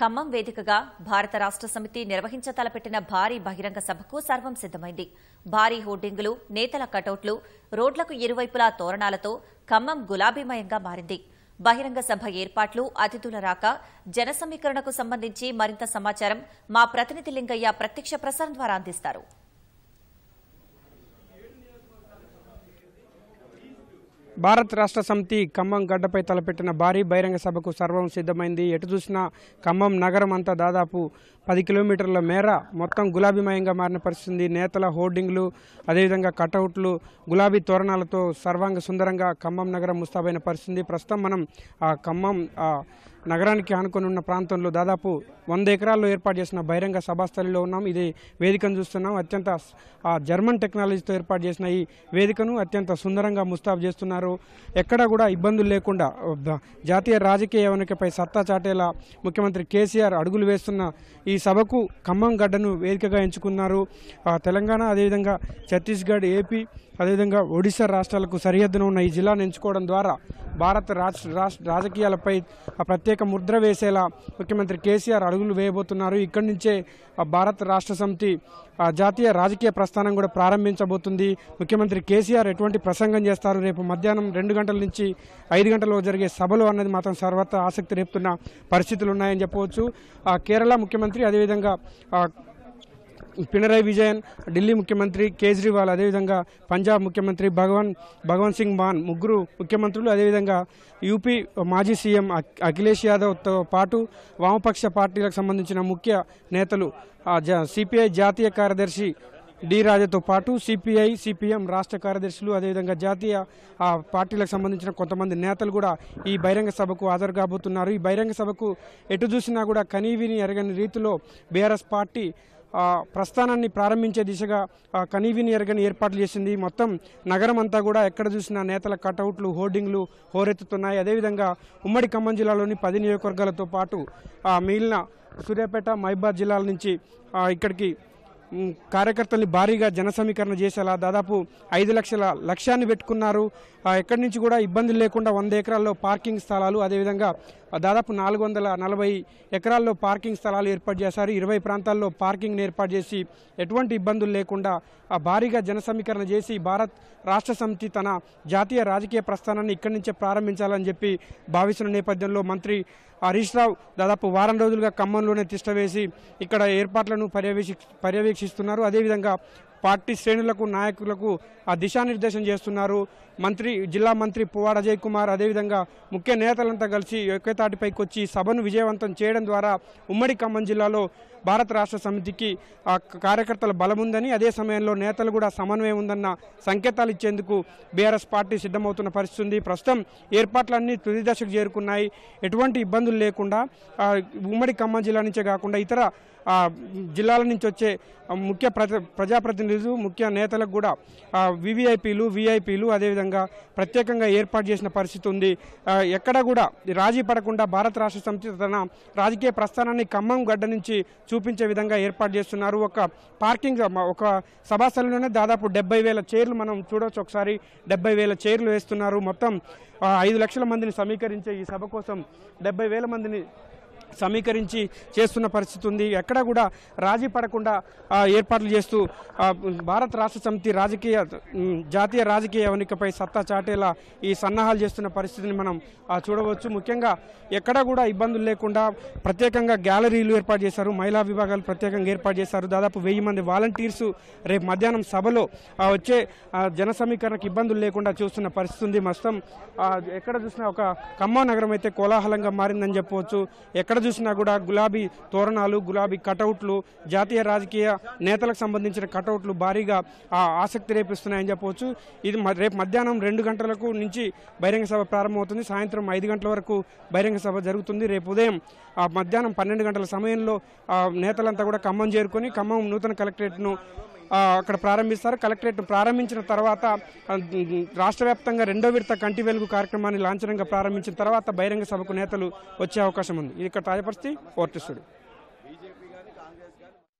ఖమ్మం వేదికగా భారత రాష్ట సమితి నిర్వహించ తలపెట్టిన భారీ బహిరంగ సభకు సర్వం సిద్దమైంది భారీ హోర్డింగులు నేతల కటౌట్లు రోడ్లకు ఇరువైపులా తోరణాలతో ఖమ్మం గులాబీమయంగా మారింది బహిరంగ సభ ఏర్పాట్లు అతిథుల రాక జన సమీకరణకు సంబంధించి మరింత సమాచారం మా ప్రతినిధి లింగయ్య ప్రత్యక్ష ప్రసారం ద్వారా అందిస్తారు భారత్ రాష్ట్ర సమితి ఖమ్మం గడ్డపై తలపెట్టిన భారీ బహిరంగ సభకు సర్వం సిద్ధమైంది ఎటు చూసినా ఖమ్మం నగరం అంతా దాదాపు పది కిలోమీటర్ల మేర మొత్తం గులాబీమయంగా మారిన పరిస్థితి నేతల హోర్డింగ్లు అదేవిధంగా కటౌట్లు గులాబీ తోరణాలతో సర్వాంగ సుందరంగా ఖమ్మం నగరం ముస్తాబైన పరిస్థితి ప్రస్తుతం మనం ఆ ఖమ్మం నగరానికి ఆనుకొని ఉన్న ప్రాంతంలో దాదాపు వంద ఎకరాల్లో ఏర్పాటు చేసిన బహిరంగ సభాస్థలిలో ఉన్నాం ఇది వేదికను చూస్తున్నాం అత్యంత జర్మన్ టెక్నాలజీతో ఏర్పాటు చేసిన ఈ వేదికను అత్యంత సుందరంగా ముస్తాబు చేస్తున్నారు ఉన్నారు ఎక్కడ కూడా ఇబ్బందులు లేకుండా జాతీయ రాజకీయ వెనుకపై సత్తా చాటేలా ముఖ్యమంత్రి కేసీఆర్ అడుగులు వేస్తున్న ఈ సభకు ఖమ్మం గడ్డను వేదికగా ఎంచుకున్నారు తెలంగాణ అదేవిధంగా ఛత్తీస్గఢ్ ఏపీ అదేవిధంగా ఒడిశా రాష్ట్రాలకు సరిహద్దున ఉన్న ఈ జిల్లాను ఎంచుకోవడం ద్వారా భారత రాజకీయాలపై ప్రత్యేక ముద్ర వేసేలా ముఖ్యమంత్రి కేసీఆర్ అడుగులు వేయబోతున్నారు ఇక్కడి నుంచే భారత రాష్ట్ర సమితి జాతీయ రాజకీయ ప్రస్థానం కూడా ప్రారంభించబోతుంది ముఖ్యమంత్రి కేసీఆర్ ఎటువంటి ప్రసంగం చేస్తారు రేపు మధ్యాహ్నం రెండు గంటల నుంచి ఐదు గంటలో జరిగే సభలు అన్నది మాత్రం సర్వత్ర ఆసక్తి రేపుతున్న పరిస్థితులు ఉన్నాయని చెప్పవచ్చు కేరళ ముఖ్యమంత్రి అదేవిధంగా పినరాయి విజయన్ ఢిల్లీ ముఖ్యమంత్రి కేజ్రీవాల్ అదేవిధంగా పంజాబ్ ముఖ్యమంత్రి భగవన్ భగవంత్ సింగ్ మాన్ ముగ్గురు ముఖ్యమంత్రులు అదేవిధంగా యూపీ మాజీ సీఎం అఖిలేష్ యాదవ్తో పాటు వామపక్ష పార్టీలకు సంబంధించిన ముఖ్య నేతలు సిపిఐ జాతీయ కార్యదర్శి డి రాజాతో పాటు సిపిఐ సిపిఎం రాష్ట్ర కార్యదర్శులు అదేవిధంగా జాతీయ పార్టీలకు సంబంధించిన కొంతమంది నేతలు కూడా ఈ బహిరంగ సభకు హాజరు కాబోతున్నారు ఈ బహిరంగ సభకు ఎటు చూసినా కూడా కనీవిని ఎరగని రీతిలో బీఆర్ఎస్ పార్టీ ప్రస్థానాన్ని ప్రారంభించే దిశగా కనీవిని ఎరగని ఏర్పాట్లు చేసింది మొత్తం నగరం అంతా కూడా ఎక్కడ చూసినా నేతల కటౌట్లు హోర్డింగ్లు హోరెత్తుతున్నాయి అదేవిధంగా ఉమ్మడి ఖమ్మం జిల్లాలోని పది నియోజకవర్గాలతో పాటు మిగిలిన సూర్యాపేట మహిబాద్ జిల్లాల నుంచి ఇక్కడికి కార్యకర్తల్ని భారీగా జన సమీకరణ చేసేలా దాదాపు ఐదు లక్షల లక్ష్యాన్ని పెట్టుకున్నారు ఎక్కడి నుంచి కూడా ఇబ్బందులు లేకుండా వంద ఎకరాల్లో పార్కింగ్ స్థలాలు అదేవిధంగా దాదాపు నాలుగు వందల నలభై ఎకరాల్లో పార్కింగ్ స్థలాలు ఏర్పాటు చేశారు ఇరవై ప్రాంతాల్లో పార్కింగ్ని ఏర్పాటు చేసి ఎటువంటి ఇబ్బందులు లేకుండా భారీగా జన సమీకరణ చేసి భారత్ రాష్ట్ర సమితి తన జాతీయ రాజకీయ ప్రస్థానాన్ని ఇక్కడి నుంచే ప్రారంభించాలని చెప్పి భావిస్తున్న నేపథ్యంలో మంత్రి హరీష్ రావు దాదాపు వారం రోజులుగా ఖమ్మంలోనే తిష్టవేసి ఇక్కడ ఏర్పాట్లను పర్యవేక్షి పర్యవేక్ష అధ్యక్షిస్తున్నారు అదేవిధంగా పార్టీ శ్రేణులకు నాయకులకు ఆ దిశానిర్దేశం చేస్తున్నారు మంత్రి జిల్లా మంత్రి పువ్వాడ అజయ్ కుమార్ అదేవిధంగా ముఖ్య నేతలంతా కలిసి ఒకేతాటిపైకి వచ్చి సభను విజయవంతం చేయడం ద్వారా ఉమ్మడి ఖమ్మం జిల్లాలో భారత రాష్ట్ర సమితికి ఆ కార్యకర్తల బలముందని అదే సమయంలో నేతలు కూడా సమన్వయం ఉందన్న సంకేతాలు ఇచ్చేందుకు బీఆర్ఎస్ పార్టీ సిద్ధమవుతున్న పరిస్థితి ఉంది ప్రస్తుతం ఏర్పాట్లన్నీ తుది దశకు చేరుకున్నాయి ఎటువంటి ఇబ్బందులు లేకుండా ఉమ్మడి ఖమ్మం జిల్లా నుంచే కాకుండా ఇతర జిల్లాల నుంచి వచ్చే ముఖ్య ప్రజాప్రతినిధి ప్రతినిధులు ముఖ్య నేతలకు కూడా వివిఐపీలు విఐపీలు అదేవిధంగా ప్రత్యేకంగా ఏర్పాటు చేసిన పరిస్థితి ఉంది ఎక్కడ కూడా రాజీ పడకుండా భారత రాష్ట్ర సమితి తన రాజకీయ ప్రస్థానాన్ని ఖమ్మం గడ్డ నుంచి చూపించే విధంగా ఏర్పాటు చేస్తున్నారు ఒక పార్కింగ్ ఒక సభాస్థలంలోనే దాదాపు డెబ్బై వేల చైర్లు మనం చూడవచ్చు ఒకసారి డెబ్బై వేల చైర్లు వేస్తున్నారు మొత్తం ఐదు లక్షల మందిని సమీకరించే ఈ సభ కోసం డెబ్బై వేల మందిని సమీకరించి చేస్తున్న పరిస్థితి ఉంది ఎక్కడా కూడా రాజీ పడకుండా ఏర్పాట్లు చేస్తూ భారత రాష్ట్ర సమితి రాజకీయ జాతీయ రాజకీయ వనికపై సత్తా చాటేలా ఈ సన్నాహాలు చేస్తున్న పరిస్థితిని మనం చూడవచ్చు ముఖ్యంగా ఎక్కడా కూడా ఇబ్బందులు లేకుండా ప్రత్యేకంగా గ్యాలరీలు ఏర్పాటు చేశారు మహిళా విభాగాలు ప్రత్యేకంగా ఏర్పాటు చేశారు దాదాపు వెయ్యి మంది వాలంటీర్స్ రేపు మధ్యాహ్నం సభలో వచ్చే జన సమీకరణకు ఇబ్బందులు లేకుండా చూస్తున్న పరిస్థితి ఉంది మొత్తం ఎక్కడ చూసినా ఒక ఖమ్మం నగరం అయితే కోలాహలంగా మారిందని చెప్పవచ్చు ఎక్కడ ఎక్కడ చూసినా కూడా గులాబీ తోరణాలు గులాబీ కటౌట్లు జాతీయ రాజకీయ నేతలకు సంబంధించిన కటౌట్లు భారీగా ఆసక్తి రేపిస్తున్నాయని చెప్పవచ్చు ఇది రేపు మధ్యాహ్నం రెండు గంటలకు నుంచి బహిరంగ సభ ప్రారంభమవుతుంది సాయంత్రం ఐదు గంటల వరకు బహిరంగ సభ జరుగుతుంది రేపు ఉదయం మధ్యాహ్నం పన్నెండు గంటల సమయంలో నేతలంతా కూడా ఖమ్మం చేరుకొని ఖమ్మం నూతన కలెక్టరేట్ను అక్కడ ప్రారంభిస్తారు కలెక్టరేట్ ప్రారంభించిన తర్వాత రాష్ట్ర వ్యాప్తంగా రెండో విడత కంటి వెలుగు కార్యక్రమాన్ని లాంఛనంగా ప్రారంభించిన తర్వాత బహిరంగ సభకు నేతలు వచ్చే అవకాశం ఉంది ఇది ఇక్కడ తాజా పరిస్థితి ఓర్టిస్తుడు